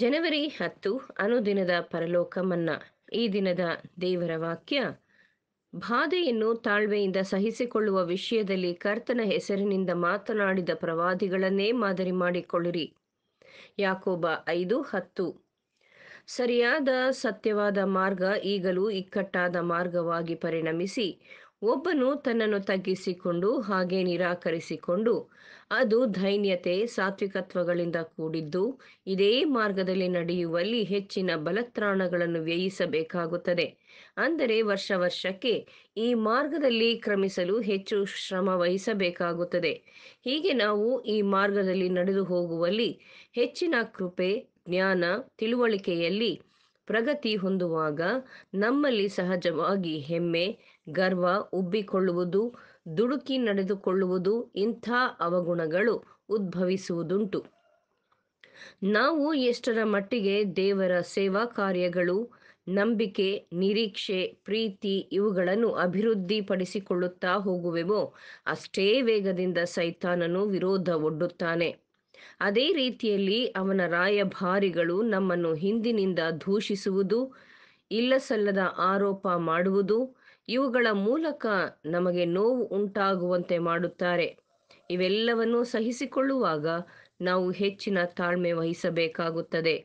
ಜನವರಿ ಹತ್ತು ಅನುದಿನದ ಪರಲೋಕ ಮನ್ನಾ ಈ ದಿನದ ದೇವರ ವಾಕ್ಯ ಬಾಧೆಯನ್ನು ತಾಳ್ವೆಯಿಂದ ಸಹಿಸಿಕೊಳ್ಳುವ ವಿಷಯದಲ್ಲಿ ಕರ್ತನ ಹೆಸರಿನಿಂದ ಮಾತನಾಡಿದ ಪ್ರವಾದಿಗಳನ್ನೇ ಮಾದರಿ ಮಾಡಿಕೊಳ್ಳಿರಿ ಯಾಕೋಬ ಐದು ಹತ್ತು ಸರಿಯಾದ ಸತ್ಯವಾದ ಮಾರ್ಗ ಈಗಲೂ ಇಕ್ಕಟ್ಟಾದ ಮಾರ್ಗವಾಗಿ ಪರಿಣಮಿಸಿ ಒಬ್ಬನು ತನ್ನನ್ನು ತಗ್ಗಿಸಿಕೊಂಡು ಹಾಗೆ ನಿರಾಕರಿಸಿಕೊಂಡು ಅದು ಧೈನ್ಯತೆ ಸಾತ್ವಿಕತ್ವಗಳಿಂದ ಕೂಡಿದ್ದು ಇದೇ ಮಾರ್ಗದಲ್ಲಿ ನಡೆಯುವಲ್ಲಿ ಹೆಚ್ಚಿನ ಬಲತ್ರಾಣಗಳನ್ನು ವ್ಯಯಿಸಬೇಕಾಗುತ್ತದೆ ಅಂದರೆ ವರ್ಷ ವರ್ಷಕ್ಕೆ ಈ ಮಾರ್ಗದಲ್ಲಿ ಕ್ರಮಿಸಲು ಹೆಚ್ಚು ಶ್ರಮ ವಹಿಸಬೇಕಾಗುತ್ತದೆ ಹೀಗೆ ನಾವು ಈ ಮಾರ್ಗದಲ್ಲಿ ನಡೆದು ಹೋಗುವಲ್ಲಿ ಹೆಚ್ಚಿನ ಕೃಪೆ ಜ್ಞಾನ ತಿಳುವಳಿಕೆಯಲ್ಲಿ ಪ್ರಗತಿ ಹೊಂದುವಾಗ ನಮ್ಮಲ್ಲಿ ಸಹಜವಾಗಿ ಹೆಮ್ಮೆ ಗರ್ವ ಉಬ್ಬಿಕೊಳ್ಳುವುದು ದುಡುಕಿ ನಡೆದುಕೊಳ್ಳುವುದು ಇಂಥ ಅವಗುಣಗಳು ಉದ್ಭವಿಸುವುದುಂಟು ನಾವು ಎಷ್ಟರ ಮಟ್ಟಿಗೆ ದೇವರ ಸೇವಾ ಕಾರ್ಯಗಳು ನಂಬಿಕೆ ನಿರೀಕ್ಷೆ ಪ್ರೀತಿ ಇವುಗಳನ್ನು ಅಭಿವೃದ್ಧಿಪಡಿಸಿಕೊಳ್ಳುತ್ತಾ ಹೋಗುವೆವೋ ಅಷ್ಟೇ ವೇಗದಿಂದ ಸೈತಾನನು ವಿರೋಧ ಒಡ್ಡುತ್ತಾನೆ ಅದೇ ರೀತಿಯಲ್ಲಿ ಅವನ ರಾಯಭಾರಿಗಳು ನಮ್ಮನ್ನು ಹಿಂದಿನಿಂದ ದೂಷಿಸುವುದು ಇಲ್ಲಸಲ್ಲದ ಆರೋಪ ಮಾಡುವುದು ಇವುಗಳ ಮೂಲಕ ನಮಗೆ ನೋವು ಉಂಟಾಗುವಂತೆ ಮಾಡುತ್ತಾರೆ ಇವೆಲ್ಲವನ್ನು ಸಹಿಸಿಕೊಳ್ಳುವಾಗ ನಾವು ಹೆಚ್ಚಿನ ತಾಳ್ಮೆ ವಹಿಸಬೇಕಾಗುತ್ತದೆ